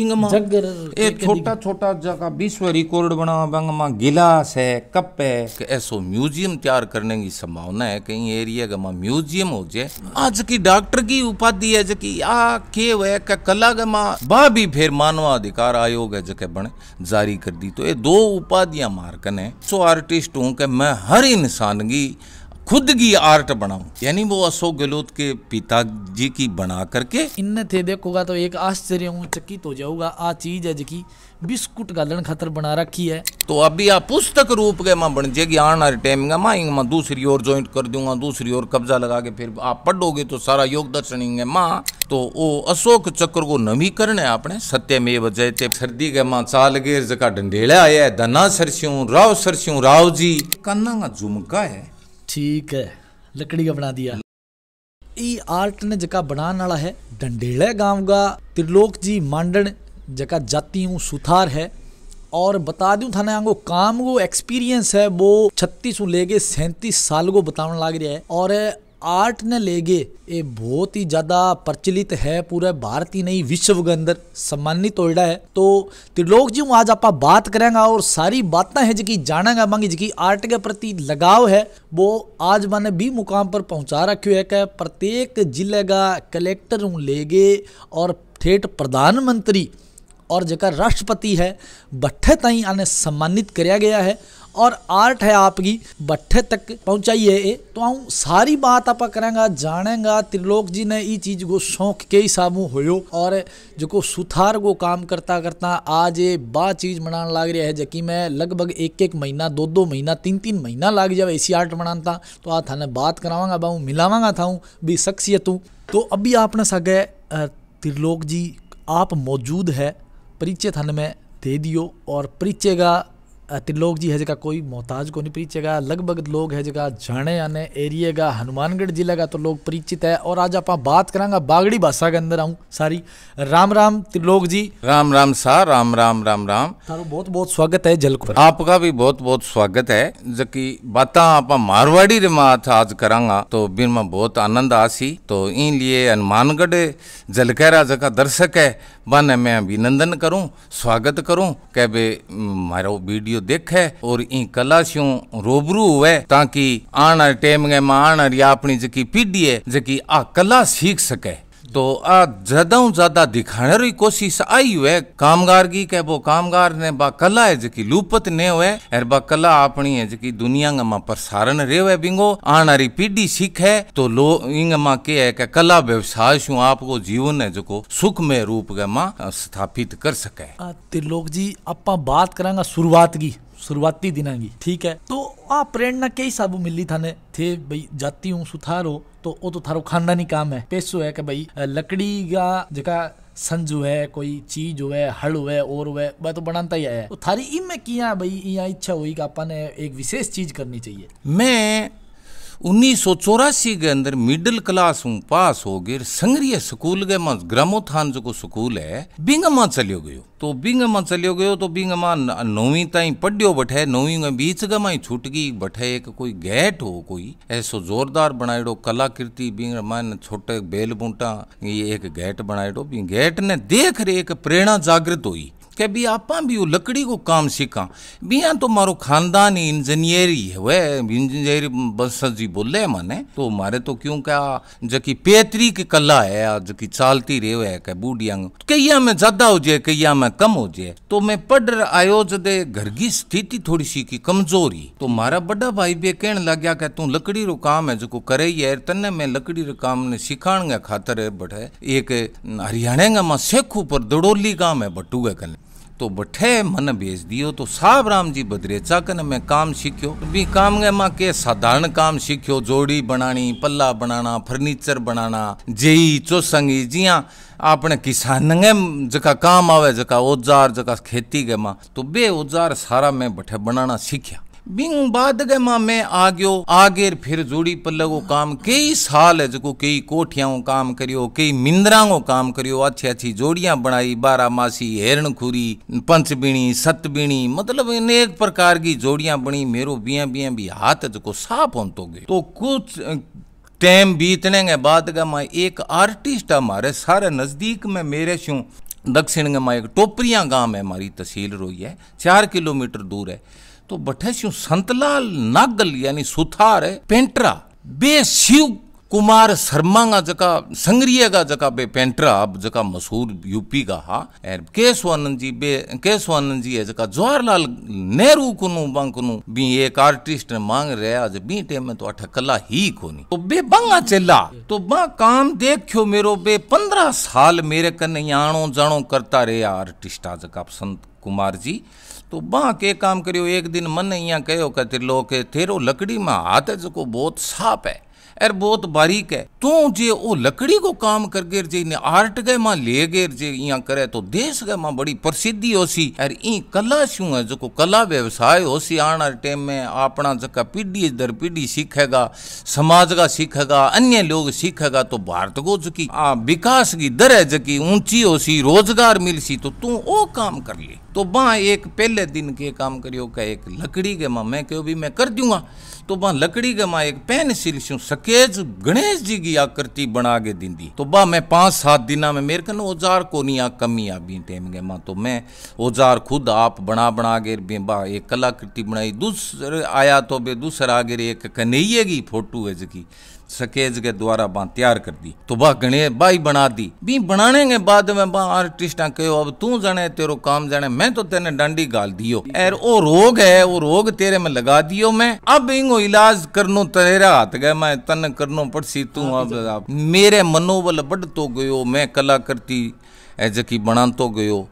इंगमा छोटा छोटा जगह विश्व रिकॉर्ड बना गिलास है कप है ऐसो म्यूजियम तैयार करने की संभावना है कहीं एरिया का म्यूजियम हो जाए आज की डॉक्टर की उपाधि है जबकि आ के है का कला का बा भी फिर मानवाधिकार आयोग है जके बने जारी कर दी तो ये दो उपाधियां मारकन है सो आर्टिस्ट हूं के मैं हर इंसान की खुद की आर्ट बनाऊं यानी वो अशोक गहलोत के पिताजी की बना करके इन थे देखोगा तो एक आश्चर्य चकित हो जाऊंगा आ चीज है जी बिस्कुट गालन खातर बना रखी है तो अभी आप पुस्तक रूप के माँ बन जाएगी आने वाले टाइम का माँ मैं दूसरी ओर ज्वाइंट कर दूंगा दूसरी ओर कब्जा लगा के फिर आप पढ़ोगे तो सारा योग दर्शन माँ तो वो अशोक चक्र को नवीकरण है आपने सत्यमेव जयते सर्दी के माँ चालगेर जका ढंढेला आया है धना सरस्यों राव सरस्यों राव जी कान्ना का झुमका है ठीक है लकड़ी का बना दिया ई आर्ट ने जका बनाने वाला है डंडेला गांव का त्रिलोक जी मांडन जका जाती हूँ सुथार है और बता दूं थाने आंगो काम को एक्सपीरियंस है वो छत्तीस लेके सैंतीस साल को बताने लग रहा है और आर्ट ने लेगे ये बहुत ही ज़्यादा प्रचलित है पूरे भारत ही नहीं विश्व के अंदर सम्मानित होयडा है तो त्रिलोक जी आज आप बात करेंगे और सारी बातें हैं जिकी जानेंगे मांगी जिकी आर्ट के प्रति लगाव है वो आज मैंने भी मुकाम पर पहुंचा रखे है कि प्रत्येक जिले का कलेक्टर हूँ लेगे और ठेठ प्रधानमंत्री और जगह राष्ट्रपति है भट्ठे तई आने सम्मानित कराया गया है और आर्ट है आपकी भट्ठे तक पहुंचाई है तो आऊँ सारी बात आप करेंगा जानेगा त्रिलोक जी ने ई चीज को शौक के ही सामू हो और जो सुथार को काम करता करता आज ये बा चीज बनाने लाग रहा है जबकि मैं लगभग एक एक महीना दो दो महीना तीन तीन महीना लाग जाए ऐसी आर्ट बनाता तो आ थाने बात करावांगा बाऊ मिलावांगा था भी शख्सियत हूँ तो अभी आपने सगे त्रिलोक जी आप मौजूद है परिचय थाने में दे दियो और परिचय का त्रिलोक जी है जगह कोई मोहताज को नहीं परिचेगा लगभग लोग है जगह जाने आने एरिए का हनुमानगढ़ जिले का तो लोग परिचित है और आज आप बात करांगा बागड़ी भाषा के अंदर आऊँ सारी राम राम त्रिलोक जी राम राम सा राम राम राम राम बहुत बहुत स्वागत है जल को आपका भी बहुत बहुत स्वागत है जबकि बात आप मारवाड़ी रे माथ आज करांगा तो बिन में बहुत आनंद आसी तो इन लिए हनुमानगढ़ जलकैरा जगह दर्शक है बने मैं अभिनंदन करूँ स्वागत करूँ कह बे मारो वीडियो यो देखे और इन कला से रूबरू हुए ताकि आने टेम में आने अपनी जकी पीढ़ी है जकी आ कला सीख सके तो आ ज्यादा ज्यादा दिखाने री कोशिश आई हुए कामगार की के वो कामगार ने बा कला है जकी लुपत ने हुए और बा कला अपनी है जकी दुनिया में प्रसारण रेवे बिंगो आने री पीढ़ी सीखे तो लो इंग मां के है के कला व्यवसाय शु आपको जीवन है जको सुख रूप के मां स्थापित कर सके त्रिलोक जी आप बात करांगा शुरुआत की शुरुआती दिनांगी ठीक है तो आ प्रेरणा के हिसाब मिली थाने थे भाई जाती हूँ सुथारो तो वो तो थारो खानदानी काम है पैसो है कि भाई लकड़ी का जका संज हुए कोई चीज हुए हल हुए और हुए वह तो बनाता ही है तो थारी इम में किया भाई यहाँ इच्छा हुई कि अपन एक विशेष चीज करनी चाहिए मैं उन्नीस सौ चौरासी के अंदर मिडिल क्लास हूँ पास हो गए संग्रिय स्कूल के मां ग्रामोत्थान जो स्कूल है बिंगमा चलियो गयो तो मां चलियो गयो तो बिंगमा नौवीं ताई पढ़ियो बठे नौवीं बीच गमा ही छूट गई बठे एक कोई गेट हो कोई ऐसो जोरदार बनायडो कलाकृति बिंगमा ने छोटे बेल बूटा ये एक गेट बनायडो गेट ने देख रे एक प्रेरणा जागृत हुई के भी आप भी वो लकड़ी को काम सीखा बिया तो मारो खानदान ही ही है वे इंजीनियर बस जी बोले माने तो मारे तो क्यों क्या जकी पेतरी की कला है जकी चालती रे है के बूढ़िया कहिया में ज्यादा हो जाए कहिया में कम हो जाए तो मैं पढ़ आयो जदे घर की स्थिति थोड़ी सी की कमजोरी तो मारा बड़ा भाई भी कहने लग गया तू लकड़ी रो काम है जो करे ही है तन्ने मैं लकड़ी रो काम ने सिखाने खातर है बट है एक हरियाणा में सेखू पर दड़ोली काम है बटू है તો બઠે મને ભેજ દિયો તો સાબરામજી બદરેચા કને મેં કામ શીખ્યો બી કામ માં કે સાધારણ કામ શીખ્યો જોડી બનાણી પલ્લા બનાણા ફર્નિચર બનાણા જેઈ ચોસંગી જ્યાં આપણે કિસાનંગે જકા કામ આવે જકા ઓજાર જકા ખેતી ગેમાં તો બે ઓજાર સારા મેં બઠે બનાણા શીખ્યા बिंग बाद गए मां मैं आ गयो आगे फिर जोड़ी पल्ले काम कई साल है जो कई कोठिया काम करियो कई मिंदरा काम करियो अच्छी अच्छी जोड़िया बनाई बारा मासी हेरणखुरी पंचबीणी सतबीणी मतलब अनेक प्रकार की जोड़िया बनी मेरो बिया बिया भी हाथ जो साफ होतो गए तो कुछ टाइम बीतने के बाद का मैं एक आर्टिस्ट हमारे सारे नज़दीक में मेरे शू दक्षिण में एक टोपरिया गांव है हमारी तहसील रोई है चार किलोमीटर दूर है तो बठेसियों संतलाल नागल यानी सुथार है पेंटरा बे शिव कुमार शर्मा का जका संग्रिय का जका बे पेंटरा अब जका मशहूर यूपी का हा एर केशवानंद जी बे केशवानंद जी है जका जवाहरलाल नेहरू कुनु बांग कुनु बी एक आर्टिस्ट ने मांग रहे आज बी टाइम में तो अठ कला ही कोनी तो बे बंगा चला तो बा काम देखियो मेरो बे पंद्रह साल मेरे कने आणो जाणो करता रहे आर्टिस्ट आज का संत कुमार जी तो બાંક એ કામ કર્યું એક દિન મને અહીંયા કહ્યો કે ત્રિલો કે તેરો લકડીમાં હાથ જ કો બહુત સાપ હે अरे बहुत बारीक है तू जे ओ लकड़ी को काम कर गेर जे ने आर्ट गए मां ले गेर जे इया करे तो देश गए मां बड़ी प्रसिद्धि होसी अरे ई कला शू है जो कला व्यवसाय होसी आना टाइम में अपना जका पीढ़ी दर पीढ़ी सीखेगा समाज का सीखेगा अन्य लोग सीखेगा तो भारत को जो की विकास की दर है जकी ऊंची सी रोजगार मिलसी तो तू ओ काम कर ले तो वहाँ एक पहले दिन के काम करियो का एक लकड़ी के माँ मैं क्यों भी मैं कर दूंगा तो वहाँ लकड़ी के माँ एक पेंसिल सू सकेज गणेश जी की आकृति बना के दी दी तो बा मैं पाँच सात दिन में मेरे कन औजार को नहीं आ कमी आ भी टाइम के माँ तो मैं औजार खुद आप बना बना के बा एक कलाकृति बनाई दूसरे आया तो बे दूसरा गिर एक कन्हैये की फोटो है जिकी सकेज के द्वारा बा तैयार कर दी तो बा गणे बाई बना दी बी बनाने के बाद में बा आर्टिस्टा कहो अब तू जाने तेरो काम जाने मैं तो तेने डांडी गाल दियो एर ओ रोग है वो रोग तेरे में लगा दियो मैं अब इंगो इलाज करनो तेरा हाथ गए मैं तन करनो पड़सी तू हाँ, अब तो मेरे मनोबल बढ़ तो गयो मैं कलाकृति जकी बना तो गयो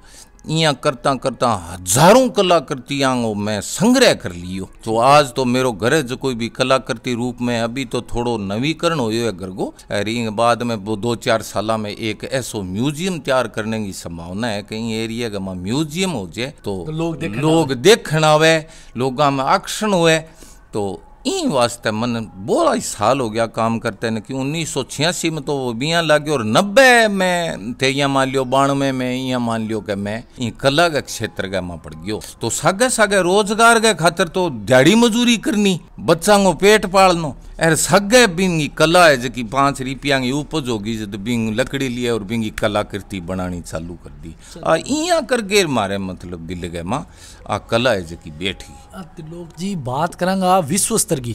ईअं करता करता हजारों कलाकृति आङो मैं संग्रह कर लियो तो आज तो मेरो घर जो कोई भी कलाकृति रूप में अभी तो थोड़ो नवीकरण हो है घर को अरे बाद में दो चार साल में एक ऐसो म्यूजियम तैयार करने की संभावना है कहीं एरिया का म्यूजियम हो जाए तो, तो लोग देखना लोग देखना आवे लोग में आकर्षण हुए तो इन वास्ते मन बोला ही साल हो गया काम करते ने कि उन्नीस सौ छियासी में तो वो बियाँ लागे और नब्बे में थे यहाँ मान लियो बानवे में यहाँ मान लियो के मैं इन कला के क्षेत्र का मां पड़ गयो तो सागे सागे रोजगार के खातर तो दिहाड़ी मजूरी करनी बच्चा को पेट पालनो अरे सगे बिंगी कला है जबकि पांच रिपिया की उपज होगी जब बिंग लकड़ी लिए और बिंगी कलाकृति बनानी चालू कर दी आ इया कर गेर मारे मतलब दिल गए माँ आ कला है जबकि बैठी तो लोग जी बात करेंगे विश्व स्तर सर्गी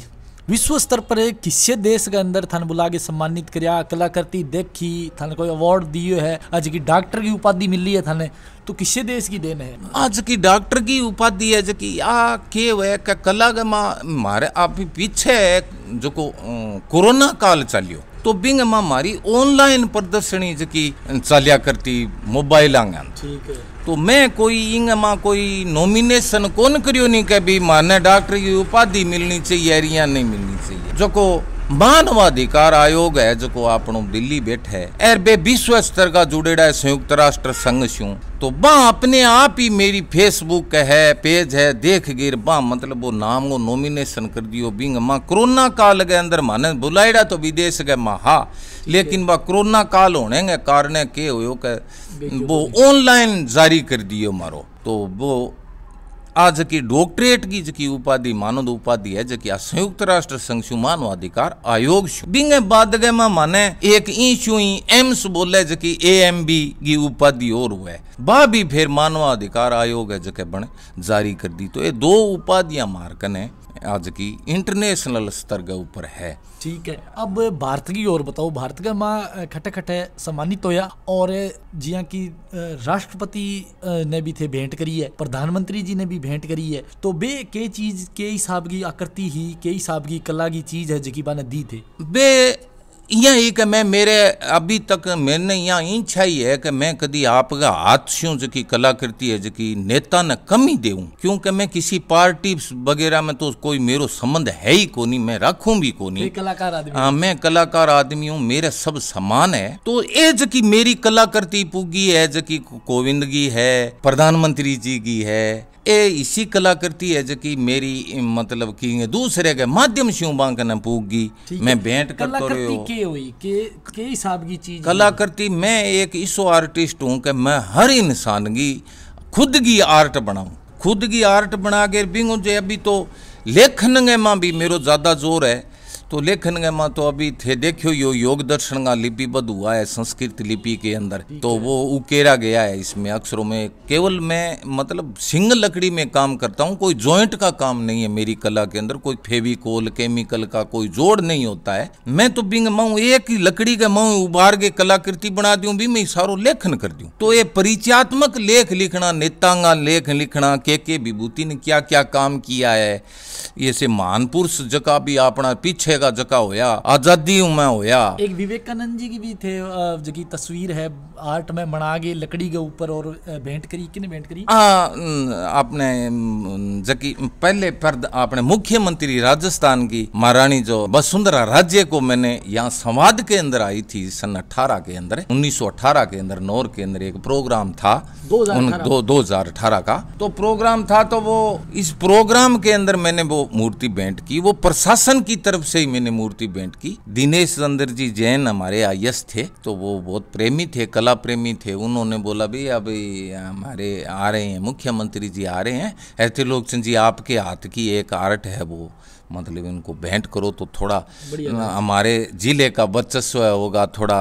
विश्व स्तर पर किसी देश के अंदर थान बुला के सम्मानित कर कलाकृति देखी थाने कोई अवार्ड दिए है आज की डॉक्टर की उपाधि मिली है थाने तो किसे देश की देन है आज की डॉक्टर की उपाधि है जो कि आ के वे का कला मा मारे आप पीछे है जो को अं, कोरोना काल चलियो तो बिंग मा मारी ऑनलाइन प्रदर्शनी जो की चलिया करती मोबाइल आंगा ठीक है तो मैं कोई इंग मा कोई नॉमिनेशन कौन करियो नहीं कभी माने डॉक्टर की उपाधि मिलनी चाहिए या नहीं मिलनी चाहिए जो को માનવાધિકાર આયોગ હે જકો આપણો દિલ્હી બેઠે एर बे विश्व स्तर का जुड़ेड़ा है संयुक्त राष्ट्र संघ से तो बा अपने आप ही मेरी फेसबुक है पेज है देख गिर बा मतलब वो नाम वो नॉमिनेशन कर दियो बिंग माँ कोरोना काल के अंदर माने बुलाएड़ा तो विदेश गए माँ हा लेकिन वह कोरोना काल होने के कारण के हो वो ऑनलाइन तो जारी कर दियो मारो तो वो आ जकी डॉक्टरेट की जकी उपाधि मानद उपाधि है जकी आ संयुक्त राष्ट्र संघ शु मानव अधिकार आयोग शु बिंगे बाद गए मा माने एक ई शु एम्स बोले जकी एएमबी की उपाधि और हुए बा भी फिर मानवाधिकार आयोग है जके बने जारी कर दी तो ये दो उपाधियां मारकन है आज की इंटरनेशनल स्तर के ऊपर है ठीक है अब भारत की और बताओ भारत का माँ खटे खटे सम्मानित होया और जिया की राष्ट्रपति ने भी थे भेंट करी है प्रधानमंत्री जी ने भी भेंट करी है तो बे के चीज के हिसाब की आकृति ही के हिसाब की कला की चीज है जकीबा ने दी थे बे इं ही कि मैं मेरे अभी तक मैंने यहाँ इच्छा ही है कि मैं कभी आपका हाथ से कलाकृति है जकी नेता ने कम ही क्योंकि मैं किसी पार्टी वगैरह में तो कोई मेरो संबंध है ही कोनी मैं रखूँ भी कोनी कलाकार आदमी हाँ मैं कलाकार आदमी हूँ मेरे सब समान है तो ये जकी मेरी कलाकृति पुगी है जकी कोविंदगी है प्रधानमंत्री जी की है ए इसी कलाकृति है जबकि मेरी मतलब की दूसरे के माध्यम से बांग ने पूगी मैं भेंट करते रहे के हुई के के हिसाब की चीज कलाकृति मैं एक इसो आर्टिस्ट हूँ कि मैं हर इंसान की खुद की आर्ट बनाऊँ खुद की आर्ट बना के बिंगू जो अभी तो लेखन में भी मेरा ज़्यादा जोर है तो लेखन माँ तो अभी थे देखियो यो योग दर्शन का लिपिबद्ध हुआ है संस्कृत लिपि के अंदर तो वो उकेरा गया है इसमें अक्षरों में केवल मैं मतलब सिंगल लकड़ी में काम करता हूँ कोई जॉइंट का काम नहीं है मेरी कला के अंदर कोई फेविकोल केमिकल का कोई जोड़ नहीं होता है मैं तो बिंग माऊ एक ही लकड़ी का माऊ उबार के कलाकृति बना दू भी मैं सारो लेखन कर दू तो ये परिचयात्मक लेख लिखना नेतांगा लेख लिखना के के विभूति ने क्या क्या काम किया है ये महान पुरुष जका भी अपना पीछे का जका होया आजादी में होया एक विवेकानंद जी की भी थे जकी तस्वीर है आर्ट में बना गए लकड़ी के ऊपर और भेंट करी किने भेंट करी हाँ आपने जकी पहले पर्द आपने मुख्यमंत्री राजस्थान की महारानी जो वसुंधरा राज्य को मैंने यहाँ संवाद के अंदर आई थी सन अठारह के अंदर 1918 के अंदर नौर के अंदर एक प्रोग्राम था दो हजार अठारह का तो प्रोग्राम था तो वो इस प्रोग्राम के अंदर मैंने वो मूर्ति भेंट की वो प्रशासन की तरफ से ही मैंने मूर्ति भेंट की दिनेश चंद्र जी जैन हमारे आई थे तो वो बहुत प्रेमी थे कला प्रेमी थे उन्होंने बोला भाई अभी हमारे आ रहे हैं मुख्यमंत्री जी आ रहे हैं ऐसे लोग जी आपके हाथ की एक आर्ट है वो मतलब इनको भेंट करो तो थोड़ा हमारे जिले का वर्चस्व होगा थोड़ा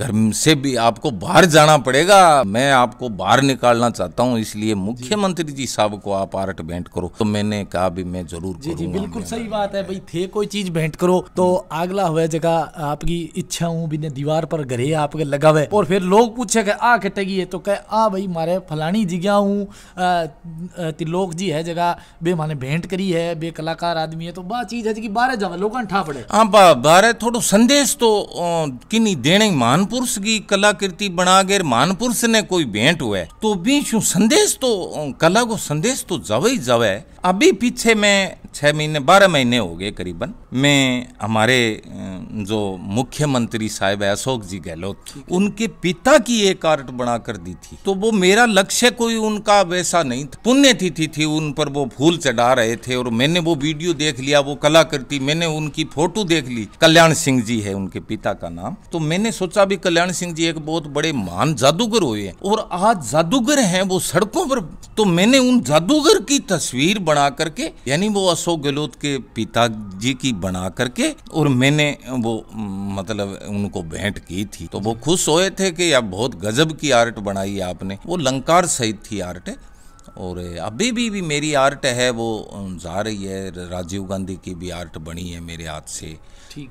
घर से भी आपको बाहर जाना पड़ेगा मैं आपको बाहर निकालना चाहता हूँ इसलिए मुख्यमंत्री जी साहब को आप आर्ट भेंट करो तो मैंने कहा भी मैं जरूर जी जी बिल्कुल सही बात है भाई थे कोई चीज भेंट करो तो अगला हम्म। हुआ जगह आपकी इच्छा हूँ बिना दीवार पर घरे आपके लगा हुए और फिर लोग पूछे कि आ कटेगी तो कह आ भाई मारे फलानी जगह हूँ तिलोक जी है जगह बे माने भेंट करी है बे कलाकार आदमी है तो बा चीज है कि बारे जावे लोगन ठा पड़े हां बा बारे थोड़ो संदेश तो किनी देने मानपुरुष की कलाकृति बना गैर मानपुरुष ने कोई भेंट हुए तो भी शु संदेश तो कला को संदेश तो जावे ही जावे अभी पीछे मैं छह महीने बारह महीने हो गए करीबन मैं हमारे जो मुख्यमंत्री साहब है अशोक जी गहलोत उनके पिता की एक आर्ट बना कर दी थी तो वो मेरा लक्ष्य कोई उनका वैसा नहीं था पुण्यतिथि थी, थी, थी उन पर वो फूल चढ़ा रहे थे और मैंने वो वीडियो देख लिया या वो कलाकृति मैंने उनकी फोटो देख ली कल्याण सिंह जी है उनके पिता का नाम तो मैंने सोचा भी कल्याण सिंह जी एक बहुत बड़े महान जादूगर हुए हैं और आज जादूगर हैं वो सड़कों पर तो मैंने उन जादूगर की तस्वीर बना करके यानी वो अशोक गहलोत के पिताजी की बना करके और मैंने वो मतलब उनको भेंट की थी तो वो खुश हुए थे कि आप बहुत गजब की आर्ट बनाई आपने वो लंकार सहित थी आर्ट और अभी भी, भी मेरी आर्ट है वो जा रही है राजीव गांधी की भी आर्ट बनी है मेरे हाथ से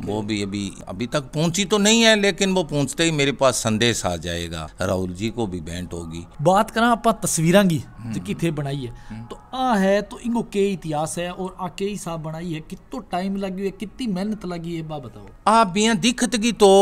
वो भी अभी अभी तक पहुंची तो नहीं है लेकिन वो पहुंचते ही मेरे पास संदेश आ जाएगा राहुल जी को भी भेंट होगी बात करा आप तस्वीर की हम्म। कि थे बनाई है हम्म। तो आ है तो इनको के इतिहास है और आ के हिसाब बनाई है कितो टाइम लगी है कितनी मेहनत लगी है बात बताओ आप यहाँ दिखत की तो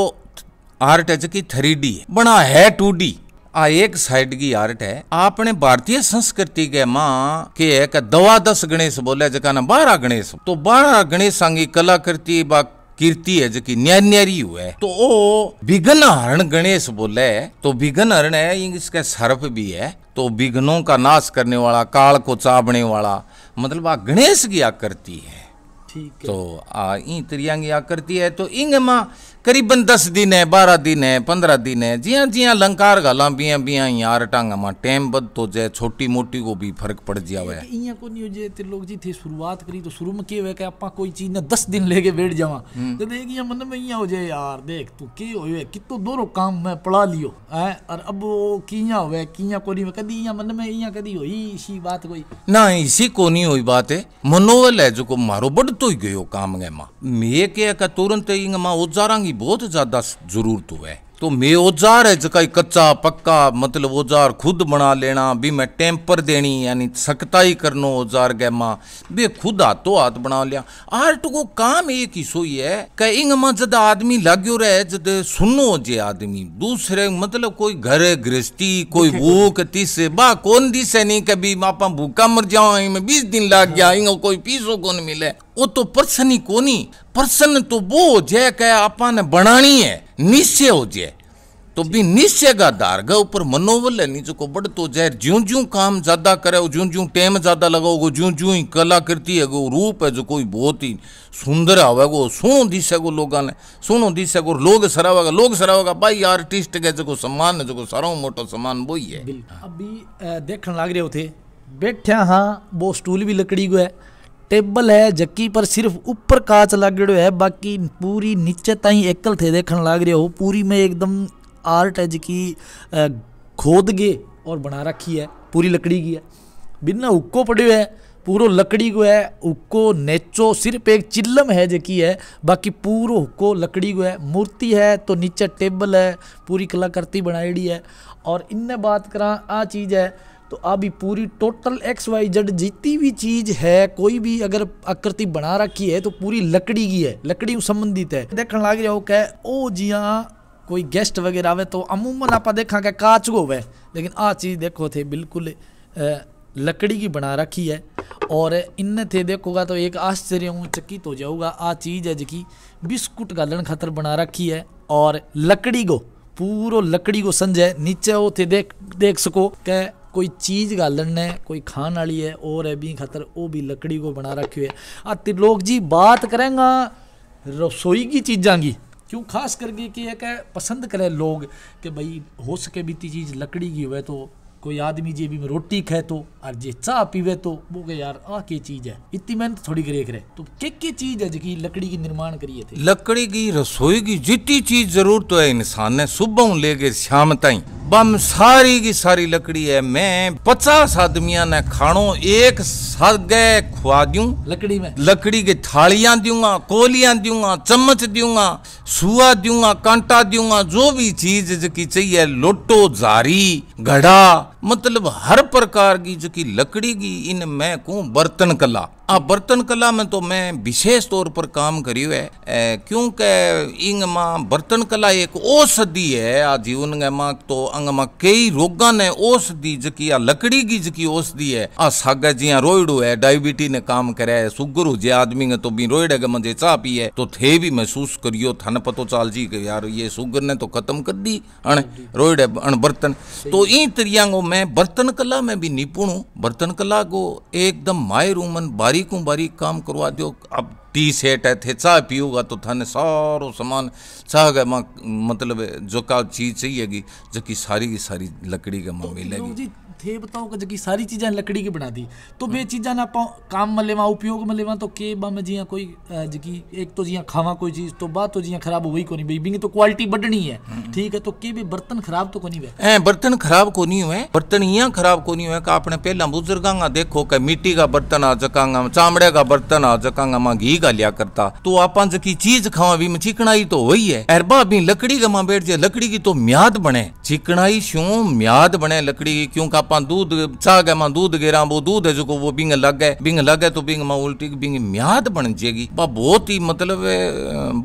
आर्ट है जी थ्री डी बना है टू डी आ एक साइड की आर्ट है आपने भारतीय संस्कृति के माँ के है कि दवादस गणेश बोले जका ना बारह गणेश तो बारह गणेश की कलाकृति बा कीर्ति है जकी न्यान्यारी हुए तो ओ विघ्न हरण गणेश बोले तो विघ्न हरण है इसका सर्प भी है तो विघ्नों का नाश करने वाला काल को चाबने वाला मतलब आ गणेश की आकृति है ठीक तो आ ई त्रियांगी आकृति है तो इंग माँ करीबन दस दिन है बारह दिन है पंद्रह दिन है जिया जिया लंकार घाला बिया बिया यार टांगा मां टाइम बद तो जाए छोटी मोटी को भी फर्क पड़ जाया है इया को नहीं जे त्रिलोक जी थी शुरुआत करी तो शुरू में के हुआ कि आपा कोई चीज ना दस दिन लेके बैठ जावा हम्म। तो देख या मन में इया हो जाए यार देख तू के होए कितो दोरो काम में पड़ा लियो है और अब वो किया हुआ किया कोनी में कदी इया मन में इया कदी होई इसी बात कोई ना इसी कोनी हुई बात है मनोवल है जो को मारो बढ़ तो ही गयो काम गए मां मैं के तुरंत ही मां उजारांगी बहुत ज़्यादा ज़रूरत हुए तो मैं औजार है जका कच्चा पक्का मतलब औजार खुद बना लेना भी मैं टेम्पर देनी यानी सकताई करनो औजार गैमा बे खुद हाथों हाथ बना लिया आर्ट को काम एक ही सोई है कि इंग जद आदमी लाग्यो रहे जद सुनो जे आदमी दूसरे मतलब कोई घर गृहस्थी कोई भूख तीसे बा कौन दिसे नहीं कभी मापा भूखा मर जाओ बीस दिन लाग गया इंग कोई पीसो कौन मिले वो तो प्रसन्न ही कोनी प्रसन्न तो वो हो जाए कह क्या ने बनानी है निश्चय हो जाए तो भी निश्चय का गए ऊपर मनोबल है नीचे को बढ़ तो जहर ज्यों ज्यों काम ज्यादा करे ज्यों ज्यों टेम ज्यादा लगाओगो ज्यों ज्यों ही कलाकृति है गो रूप है जो कोई बहुत ही सुंदर आवेगो सुनो है गो लोग ने सुनो है गो लोग सरावेगा लोग सरावेगा भाई आर्टिस्ट के जो सम्मान है जो सारो मोटो सम्मान वो ही है अभी देखने लाग रहे हो थे बैठे हाँ वो स्टूल भी लकड़ी को है टेबल है जक्की पर सिर्फ ऊपर कांच लागेड़ो है बाकी पूरी नीचे ताई एकल थे देखने लाग रहे हो पूरी में एकदम आर्ट है जी खोद गए और बना रखी है पूरी लकड़ी की है बिना हुक्को पड़े है पूरो लकड़ी को है उक्को नेचो सिर्फ एक चिल्लम है जकी है बाकी पूरो हुक्को लकड़ी को है मूर्ति है तो नीचे टेबल है पूरी कलाकृति बनाईडी है और इन बात करा आ चीज़ है तो अभी पूरी टोटल एक्स वाई जेड जितनी भी चीज है कोई भी अगर आकृति बना रखी है तो पूरी लकड़ी की है लकड़ी संबंधित है देखने लग रहा हो क्या ओ जी हाँ कोई गेस्ट वगैरह आवे तो अमूमन आप देखा क्या काच को वे लेकिन आ चीज़ देखो थे बिल्कुल लकड़ी की बना रखी है और इन थे देखोगा तो एक आश्चर्य चकित हो जाऊगा आ चीज़ है जी बिस्कुट गालन खातर बना रखी है और लकड़ी को पूरो लकड़ी को संजय नीचे वो थे देख देख सको क्या कोई चीज़ गालन है कोई खाने वाली है और है भी खतर वो भी लकड़ी को बना रखी है आ त्रिलोक जी बात करेंगा रसोई की चीज़ा की क्यों खास करके कि एक पसंद करें लोग कि भाई हो सके बीती चीज़ लकड़ी की हुए तो कोई आदमी जेबी में रोटी खे तो और जे चाह पीवे तो वो के यार आ के चीज है इतनी मेहनत थोड़ी करेख रहे तो के के चीज है जो लकड़ी की निर्माण करिए थे लकड़ी की रसोई की जितनी चीज जरूरत तो है इंसान ने सुबह लेके शाम ताई बम सारी की सारी लकड़ी है मैं पचास आदमिया ने खानो एक सगे खुआ दू लकड़ी में लकड़ी की थालियां दूंगा कोलियां दूंगा चम्मच दूंगा सुआ दूंगा कांटा दूंगा जो भी चीज की चाहिए लोटो जारी घड़ा मतलब हर प्रकार की जो कि लकड़ी की इन मैं कहूँ बर्तन कला आ बर्तन कला में तो मैं विशेष तौर पर काम करियो है क्योंकि इंग माँ बर्तन कला एक औषधि है आ जीवन के तो अंग माँ कई रोगा ने औषधि जो कि आ लकड़ी की जो औषधि है आ सागा जिया रोयड़ो है डायबिटी ने काम करे है सुगर हो जे आदमी ने तो भी रोयड़े के मजे चाह पी तो थे भी महसूस करियो थाने पतो चाल जी यार ये सुगर ने तो खत्म कर दी अण रोयड़े अण बर्तन तो इन तरिया को मैं बर्तन कला में भी निपुण हूँ बर्तन कला को एकदम माहिर हूँ बारीकों बारीक काम करवा दो अब टी सेट है थे चाय पियोगा तो थाने सारो सामान चाह गए मतलब जो का चीज चाहिएगी जो कि सारी की सारी लकड़ी के माँ तो मिलेगी थे बताओ कि जबकि सारी चीज़ें लकड़ी की बना दी तो बे हाँ। चीज़ा ना काम में उपयोग में तो के बा जिया कोई जबकि एक तो जिया खावा कोई चीज़ तो बात तो जिया खराब हुई कोनी बई बिंग तो क्वालिटी बढ़नी है हाँ, हाँ। ठीक है तो के भी बर्तन खराब तो कोनी हुए बर्तन खराब कोनी हुए बर्तन यहाँ खराब कोनी हुए का आपने पहला बुजुर्गांगा देखो के मिट्टी का बर्तन आ जकांगा चामड़े का बर्तन आ जकांगा मां घी का लिया करता तो आपा जकी चीज खावा भी चिकनाई तो वही है अरबा भी लकड़ी का मां बैठ जाए लकड़ी की तो म्याद बने चिकनाई शो म्याद बने लकड़ी की क्यों का पा दूध चाह गए मां दूध गेरा वो दूध है जो वो बिंग लग गए बिंग लगे तो बिंग मां उल्टी बिंग म्याद बन जाएगी बा बहुत ही मतलब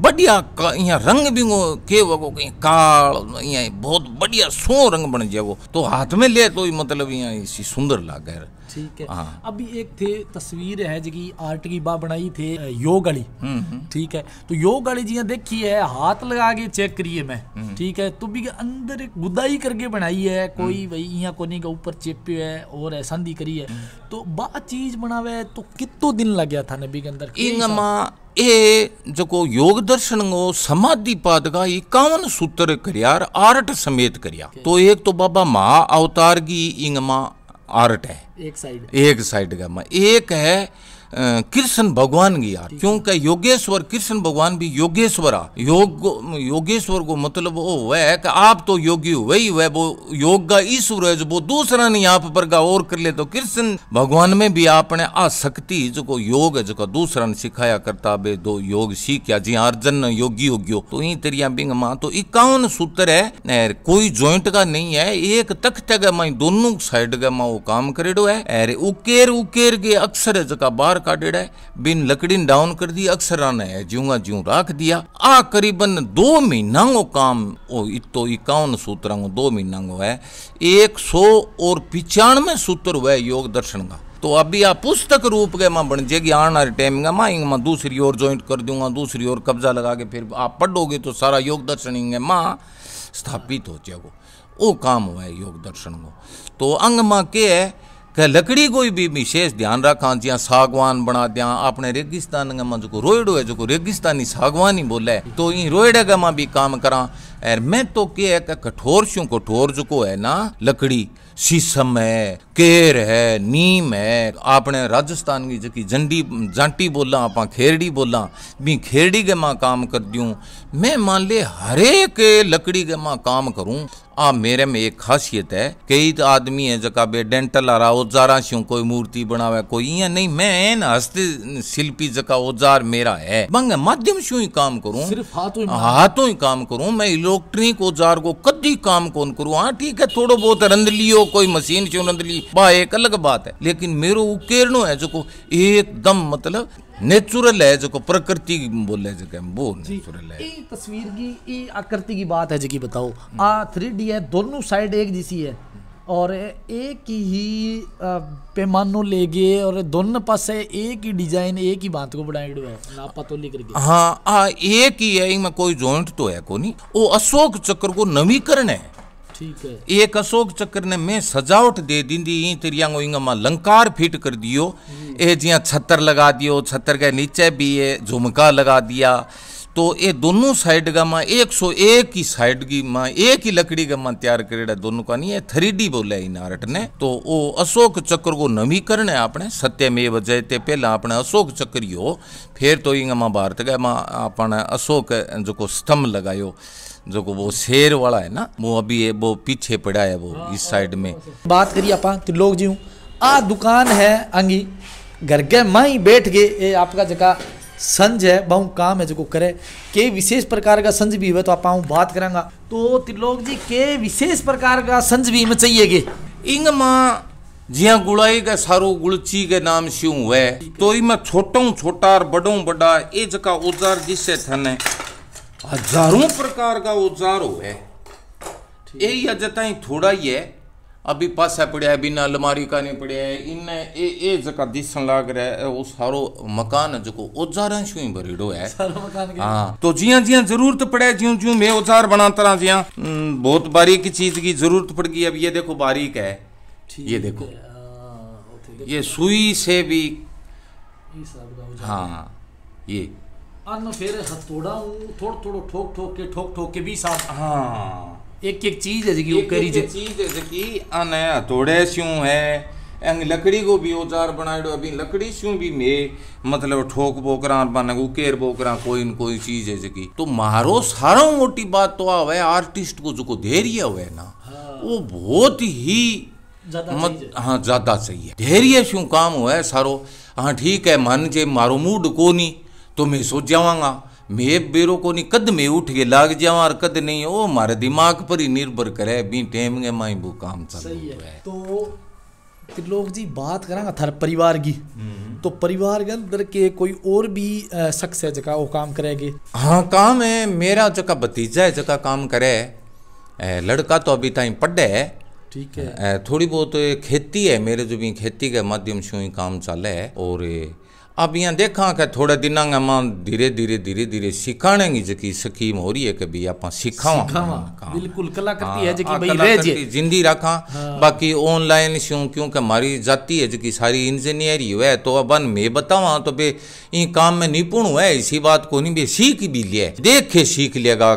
बढ़िया यहाँ रंग बिंगो के वो काल यहाँ बहुत बढ़िया सो रंग बन जेगो तो हाथ में ले तो मतलब यहाँ सुंदर लागे ठीक है हाँ। अभी एक थे तस्वीर है जी आर्ट की बा बनाई थे योग वाली हम्म, हम्म। ठीक है तो योग वाली जी देखी है हाथ लगा के चेक करिए मैं हम्म। ठीक है तो भी अंदर एक गुदाई करके बनाई है कोई भाई यहाँ को के ऊपर चेपे है और ऐसा करी है तो बा चीज बनावे तो कितो दिन लग गया था नबी के अंदर ये जो योग दर्शन को समाधि पाद का इक्यावन सूत्र करियार आर्ट समेत करिया तो एक तो बाबा महा अवतार की इंगमा आर्ट है एक साइड एक साइड गामा एक है कृष्ण भगवान यार क्योंकि योगेश्वर कृष्ण भगवान भी आ योग योगेश्वर को मतलब वो है कि आप तो योगी हुए ही हुए वो योग का ईश्वर है जो वो दूसरा नहीं आप पर का और कर ले तो कृष्ण भगवान में भी आपने आ शक्ति जो को योग है जो दूसरा ने सिखाया करता बे दो योग सीखा जी अर्जन योगी योग्यो तो यही तेरिया बिंग माँ तो इक्यावन सूत्र है कोई ज्वाइंट का नहीं है एक तख्त है माई दोनों साइड का माँ वो काम करेडो है अरे उकेर उकेर के अक्षर है का बार का डेड़ा है बिन लकड़ी डाउन कर दी अक्सरा ने ज्यूंगा ज्यूं राख दिया आ करीबन दो महीना को काम ओ इतो इक्यावन सूत्र को दो महीना को है एक सौ और पिचानवे सूत्र हुआ योग दर्शन का तो अभी आप पुस्तक रूप के माँ बन जाएगी आने वाले टाइम का माँ माँ दूसरी ओर ज्वाइंट कर दूंगा दूसरी ओर कब्जा लगा के फिर आप पढ़ोगे तो सारा योग दर्शन इंगे माँ स्थापित हो जाएगा वो काम हुआ है योग दर्शन को तो अंग माँ के है કે લકડી કોઈ બી વિશેષ ધ્યાન રાખા જ્યાં સાગવાન બના ત્યાં આપણે રેગિસ્તાન માં જોકો રોયડો है જોકો રેગિસ્તાની સાગવાની બોલે તો ઈ રોયડે ગમાં બી કામ કરા और मैं तो के है कठोर स्यू कठोर जो को है ना लकड़ी शीशम है केर है नीम है आपने राजस्थान की जकी जंडी जांटी बोला आप खेरड़ी बोला भी खेरड़ी के माँ काम कर दूँ मैं मान ले हरेक लकड़ी के माँ काम करूँ आ मेरे में एक खासियत है कई तो आदमी है जका बे डेंटल आ रहा औजारा से कोई मूर्ति बनावे कोई इया नहीं मैं एन हस्त शिल्पी जका औजार मेरा है मंग माध्यम से ही काम करूँ हाथों ही काम करूँ मैं डॉक्टरी को जार को कदी काम कौन करूँ हाँ ठीक है थोड़ो बहुत रंद लियो कोई मशीन चो रंद ली बा एक अलग बात है लेकिन मेरो उकेरनो है जो एकदम मतलब नेचुरल है जो प्रकृति बोले जो वो नेचुरल है तस्वीर की आकृति की बात है जी की बताओ आ थ्री डी है दोनों साइड एक जैसी है और एक ही पैमानो ले गए और दोनों पास है एक ही डिजाइन एक ही बात को बनाए है नापा तो लिख करके हाँ आ, एक ही है इनमें कोई जॉइंट तो है कोनी वो अशोक चक्र को नवीकरण है ठीक है एक अशोक चक्र ने मैं सजावट दे दी दी तेरिया को इंगा लंकार फिट कर दियो ए जिया छतर लगा दियो छतर के नीचे भी ये झुमका लगा दिया तो ये दोनों साइड का माँ एक सौ एक ही साइड की माँ एक ही लकड़ी का माँ तैयार करेड़ा दोनों का नहीं है थ्री डी बोले इन आर्ट ने तो वो अशोक चक्र को नवीकरण है अपने सत्यमेव जयते पहला अपने अशोक चक्र ही हो फिर तो इंग माँ भारत गए माँ अपने अशोक जो को स्तंभ लगायो जो को वो शेर वाला है ना वो अभी वो पीछे पड़ा है वो इस साइड में बात करिए आप तो लोग जी आ दुकान है अंगी घर के ही बैठ गए ये आपका जगह संज है बहु काम है जो करे के विशेष प्रकार का संज भी हुए तो आप बात करांगा तो त्रिलोक जी के विशेष प्रकार का संज भी में चाहिए गे इंग माँ जिया गुड़ाई का सारू गुड़ची के नाम शिव हुए तो इमा छोटो छोटा और बड़ो बड़ा ये जका औजार जिससे थने हजारों प्रकार का औजार हुए यही अजता थोड़ा ही है अभी पासा पड़िया है बिना अलमारी का नहीं पड़िया है इन ए ए जका दिसन लाग रहा है वो सारो मकान जो औजारा शू ही भरेड़ो है हाँ तो जिया जिया जरूरत पड़े ज्यों ज्यों मैं औजार बनाता रहा जिया हम्म, बहुत बारीक चीज की जरूरत पड़ गई अब ये देखो बारीक है ये देखो ये सुई से भी हाँ ये अन्न हथोड़ा थोड़ा थोड़ा ठोक ठोक के ठोक ठोक के भी साथ हाँ एक एक चीज है जी करी जे चीज है जकी आने हथोड़े स्यूं है अंग लकड़ी को भी औजार बनाएडो अभी लकड़ी स्यूं भी मैं मतलब ठोक बोकरा बने उकेर बोकरा कोई न कोई चीज है जकी तो मारो सारो मोटी बात तो आवे आर्टिस्ट को जको धैर्य हुए ना हाँ। वो बहुत ही मत हाँ ज्यादा सही है धैर्य स्यूं काम हुआ है सारो हाँ ठीक है मन जे मारो मूड कोनी तो मैं सोच जावांगा मैं बेरो को नहीं कद में उठ के लाग जावा और कद नहीं ओ मारे दिमाग पर ही निर्भर करे बी टेम के माई वो काम चल सही है तो त्रिलोक जी बात करेंगे थर परिवार की हम्म। तो परिवार के अंदर के कोई और भी शख्स है जका वो काम करेगे हाँ काम है मेरा जका भतीजा है जका काम करे लड़का तो अभी ताई पढ़े है ठीक है थोड़ी बहुत खेती है मेरे जो भी खेती के माध्यम से ही काम चले है और अब यहाँ देखा कि थोड़े दिन मां धीरे धीरे धीरे धीरे सिखाने की जकी स्कीम हो रही है कि भाई आप सिखावा बिल्कुल कला करती हाँ, है जकी हाँ, भाई रह जे जिंदी रखा हाँ। बाकी ऑनलाइन शू क्योंकि हमारी जाति है जकी सारी इंजीनियरी है तो अब मैं बतावा तो बे ई काम में निपुण है इसी बात को नहीं बे सीख भी लिया देख के सीख लेगा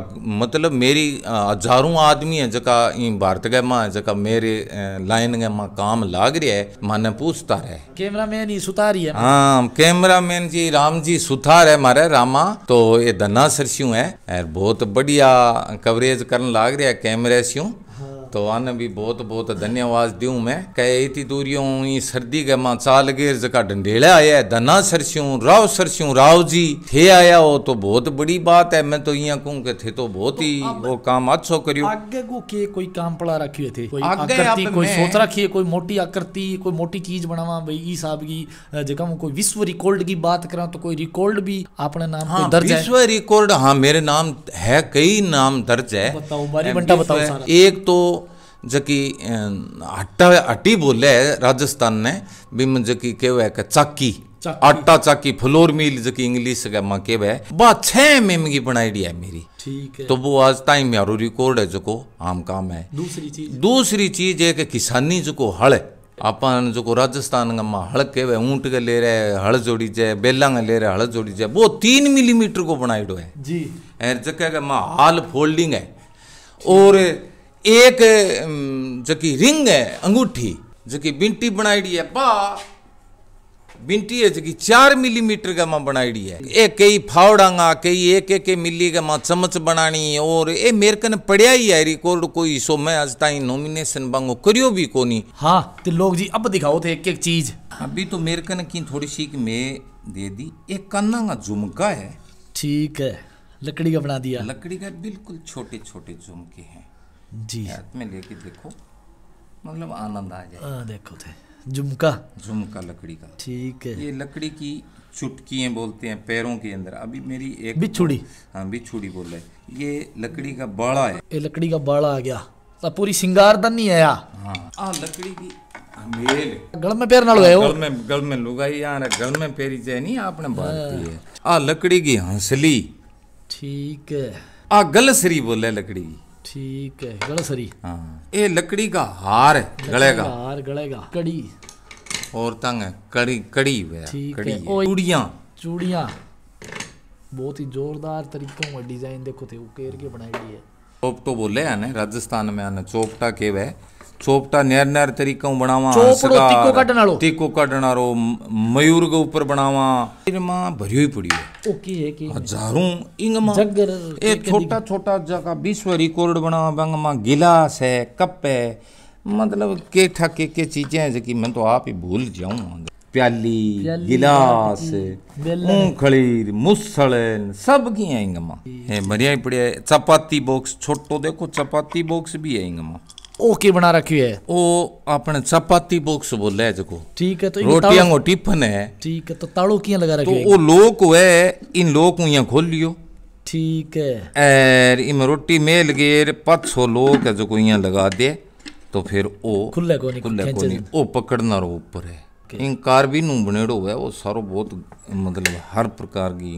मतलब मेरी हजारों आदमी है जका भारत गए माँ जका मेरे लाइन गए मां काम लाग रहा है माने पूछता रहे कैमरा मैन ही सुतारी है हाँ कैमरामैन जी राम जी सुथार है मारे रामा तो ये धना सरसियों है और बहुत बढ़िया कवरेज करने लाग रहा है कैमरे सियों तो आने भी बहुत बहुत धन्यवाद दू मैं कह इतनी दूरियों ई सर्दी के मां चाल गिर जका डंडेला आया है धना सरस्यू राव सरस्यू राव जी थे आया हो तो बहुत बड़ी बात है मैं तो यहाँ कहूँ के थे तो बहुत ही तो वो काम अच्छो करियो आगे को के कोई काम पड़ा रखियो थे कोई आकृति कोई सोच रखी कोई मोटी आकृति कोई मोटी चीज बनावा भाई ई साहब की जगह कोई विश्व रिकॉर्ड की बात करा तो कोई रिकॉर्ड भी अपने नाम हाँ, दर्ज है विश्व रिकॉर्ड हाँ मेरे नाम है कई नाम दर्ज है बताओ बारी बंटा बताओ एक तो जकी हट्टा अं, हट्टी बोले राजस्थान ने बिम जकी वे के चाकी आटा चाकी फ्लोर मिल जकी इंग्लिश में के वे बा छह मेम की बनाई है मेरी ठीक है तो वो आज टाइम यारो रिकॉर्ड है जको आम काम है दूसरी चीज दूसरी चीज है कि किसानी जको हल अपन जो को राजस्थान का में हल के वे ऊंट के ले रहे हल जोड़ी जाए बेला के ले रहे हल जोड़ी जाए वो तीन मिलीमीटर को बनाईडो है जी जगह माँ हाल फोल्डिंग है और एक जकी रिंग है अंगूठी जकी बिंटी बनाई है बा बिंटी है जकी चार मिलीमीटर का मां बनाई है एक कई फावड़ा कई एक एक मिली का मां चमच बनानी और ये मेरे कने पढ़िया ही है रिकॉर्ड कोई सो मैं आज ताई नॉमिनेशन बांगो करियो भी कोनी हाँ तो लोग जी अब दिखाओ थे एक एक चीज अभी तो मेरे कने की थोड़ी सी मैं दे दी एक कन्ना का झुमका है ठीक है लकड़ी का बना दिया लकड़ी का बिल्कुल छोटे छोटे झुमके हैं जी में लेके देखो मतलब आनंद आ जाए देखो थे झुमका झुमका लकड़ी का ठीक है ये लकड़ी की चुटकियां बोलते हैं पैरों के अंदर अभी मेरी एक बिछुड़ी हाँ बिछुड़ी बोल रहे ये लकड़ी का बाड़ा है ये लकड़ी का बाड़ा आ गया पूरी सिंगारदानी है यहाँ हाँ लकड़ी की गल में पैर ना लगायो हाँ, गल में गल में लुगाई यार गल में पैरी जाए नहीं आपने हाँ। बात की है आ लकड़ी की हंसली ठीक है आ गलसरी बोले लकड़ी की ठीक है गड़सरी हाँ ये लकड़ी का हार है गले हार गले कड़ी और तंग है कड़ी कड़ी है ठीक है चूड़ियाँ चूड़ियाँ बहुत ही जोरदार तरीकों का डिजाइन देखो थे तो, उकेर के बनाई गई है चोपटो तो बोले है राजस्थान में आने चोपटा के है ચોપટા નેર નેર તરીકે હું બનાવવા ટીકો કાઢનારો ટીકો કાઢનારો મયુર ગો ઉપર બનાવવા એમાં ભર્યું પડ્યું ઓકે કે હજારું ઇંગમાં જગર એ रिकॉर्ड બનાવવા બાંગમાં गिलास है कप है मतलब के ठा के के चीजें हैं जबकि मैं तो आप ही भूल जाऊं प्याली गिलास मूंगफली मुसलन सब की है इंगमा है मरिया पड़े चपाती बॉक्स छोटो देखो चपाती बॉक्स भी है इंगमा ਉਹ ਕੀ ਬਣਾ ਰੱਖੀ ਹੈ ਉਹ ਆਪਣੇ ਚਪਾਤੀ ਬੋਕਸ ਬੋਲੇ ਜਿਕੋ ਠੀਕ ਹੈ ਤਾਂ ਰੋਟੀਆਂ ਉਹ ਟਿਫਨ ਹੈ ਠੀਕ ਹੈ ਤਾਂ ਤਾਲੂ ਕੀਆਂ ਲਗਾ ਰੱਖੀ ਹੈ ਉਹ ਲੋਕ ਹੋਏ ਇਨ ਲੋਕ ਉਹਿਆਂ ਖੋਲ ਲਿਓ ਠੀਕ ਹੈ ਐਰ ਇਹ ਰੋਟੀ ਮੇਲ ਗੇਰ 500 ਲੋਕ ਹੈ ਜਿਕੋ ਇਆਂ ਲਗਾ ਦੇ ਤਾਂ ਫਿਰ ਉਹ ਖੁੱਲੇ ਕੋ ਨਹੀਂ ਖੁੱਲੇ ਕੋ ਨਹੀਂ ਉਹ ਪਕੜਨਾ ਰੋ ਉੱਪਰ ਹੈ ਇਨ ਕਾਰਬੀ ਨੂੰ ਬਣੇੜੋ ਹੈ ਉਹ ਸਾਰੋ ਬਹੁਤ ਮਤਲਬ ਹਰ ਪ੍ਰਕਾਰ ਦੀ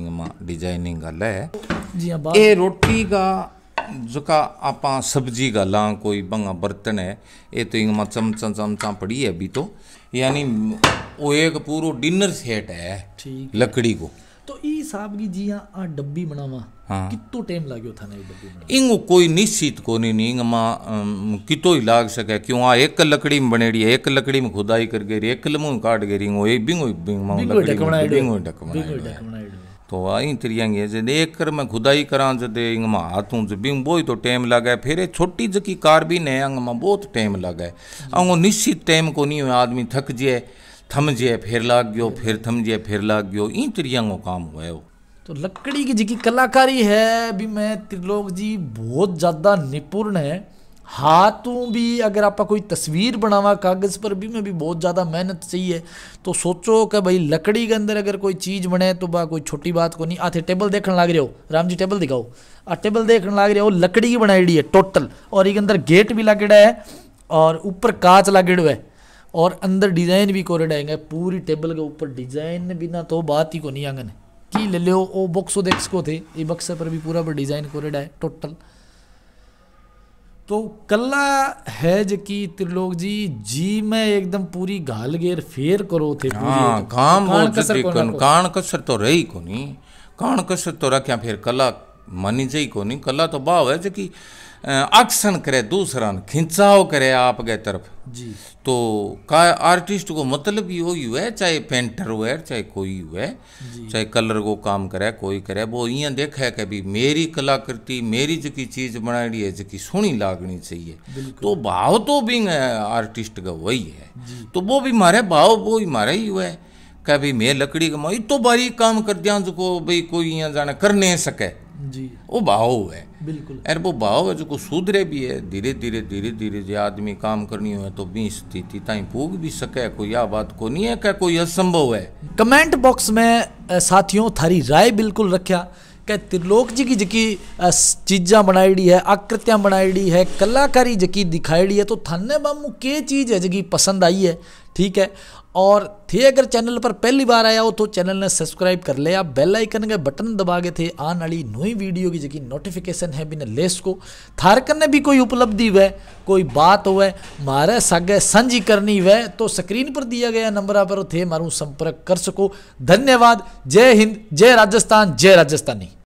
ਡਿਜ਼ਾਈਨਿੰਗ ਗੱਲ ਹੈ ਜੀ ਆ ਬਾਅਦ ਇਹ ਰੋਟੀ ਦਾ जेका आपा सब्जी घालां कोई बंगा बर्तन है ये तो इंग चमचा चमचा पड़ी है अभी तो यानी वो एक पूरो डिनर सेट है लकड़ी को तो ई हिसाब की जी आ डब्बी बनावा हाँ कितो टाइम लाग्यो था ना डब्बी इंगो कोई निश्चित कोनी नहीं इंग मां कितो ही लाग सके क्यों आ एक लकड़ी में बनेड़ी है एक लकड़ी में खुदाई कर गई एक लमू काट गई वो एक बिंगो बिंग मां लकड़ी बिंगो ढकमना बिंगो ढकमना तो आई तिरियांगे जद एक कर मैं खुदाई करा जद इंग मां हाथों जब बो ही तो टाइम लगे फिर छोटी जकी कारबिन है अंगमा बहुत टाइम लगा अंगो निश्चित टाइम को नहीं हो आदमी थक जाए थम जाए फिर लाग गयो फिर थम जाए फिर लाग गयो इन तिरियांगो काम हुआ हो तो लकड़ी की जी कलाकारी है भी मैं त्रिलोक जी बहुत ज़्यादा निपुण है हाथों भी अगर आप कोई तस्वीर बनावा कागज़ पर भी में भी बहुत ज़्यादा मेहनत चाहिए तो सोचो कि भाई लकड़ी के अंदर अगर कोई चीज़ बने तो बा कोई छोटी बात को नहीं आते टेबल देखने लाग रहे हो राम जी टेबल दिखाओ आ टेबल देखने लाग रहे हो लकड़ी की बनाई है टोटल और एक अंदर गेट भी लागेड़ा है और ऊपर कांच लागेड़ो है और अंदर डिजाइन भी कोरेडा पूरी टेबल के ऊपर डिजाइन बिना तो बात ही को नहीं आंगन की ले लो वो बॉक्सो देख सको थे ये बक्से पर भी पूरा पर डिजाइन कोरेडा है टोटल तो कला है की त्रिलोक जी जी में एकदम पूरी घाल गेर फेर करो थे हाँ, काम हो कसर, कन कान कसर तो रही कोनी कान कसर तो रख्या फिर कला मानी जई कोनी कला तो बाव है जकी आकर्षण करे दूसरा खिंचाव करे गए तरफ जी तो का आर्टिस्ट को मतलब यो ही हुआ चाहे पेंटर हुए चाहे कोई हुए चाहे कलर को काम करे कोई करे वो यहाँ देखे कि भी मेरी कलाकृति मेरी जकी चीज बना रही है जकी सोनी लागनी चाहिए तो भाव तो भी आर्टिस्ट का वही है तो वो भी मारे भाव वो ही मारा ही हुआ है कह भाई मैं लकड़ी कमाई तो बारीक काम कर दिया जो भाई कोई यहाँ जाने कर नहीं सके जी वो भाव है बिल्कुल अरे वो भाव है जो सुधरे भी है धीरे धीरे धीरे धीरे जो आदमी काम करनी हो तो भी स्थिति ताई भूग भी सके कोई यह बात को नहीं है क्या कोई असंभव है कमेंट बॉक्स में साथियों थारी राय बिल्कुल रखा क्या त्रिलोक जी की जकी चीज़ा बनाईडी है आकृतियां बनाईडी है कलाकारी जकी दिखाईडी है तो थाने बामू के चीज़ है जकी पसंद आई है ठीक है और थे अगर चैनल पर पहली बार आया हो तो चैनल ने सब्सक्राइब कर लिया बेल आइकन का बटन दबा गए थे आने वाली नई वीडियो की जी नोटिफिकेशन है बिना लेस को थारकन ने भी कोई उपलब्धि हुए कोई बात हुए मारे सागे साझी करनी हुए तो स्क्रीन पर दिया गया नंबर पर थे मारू संपर्क कर सको धन्यवाद जय हिंद जय राजस्थान जय राजस्थानी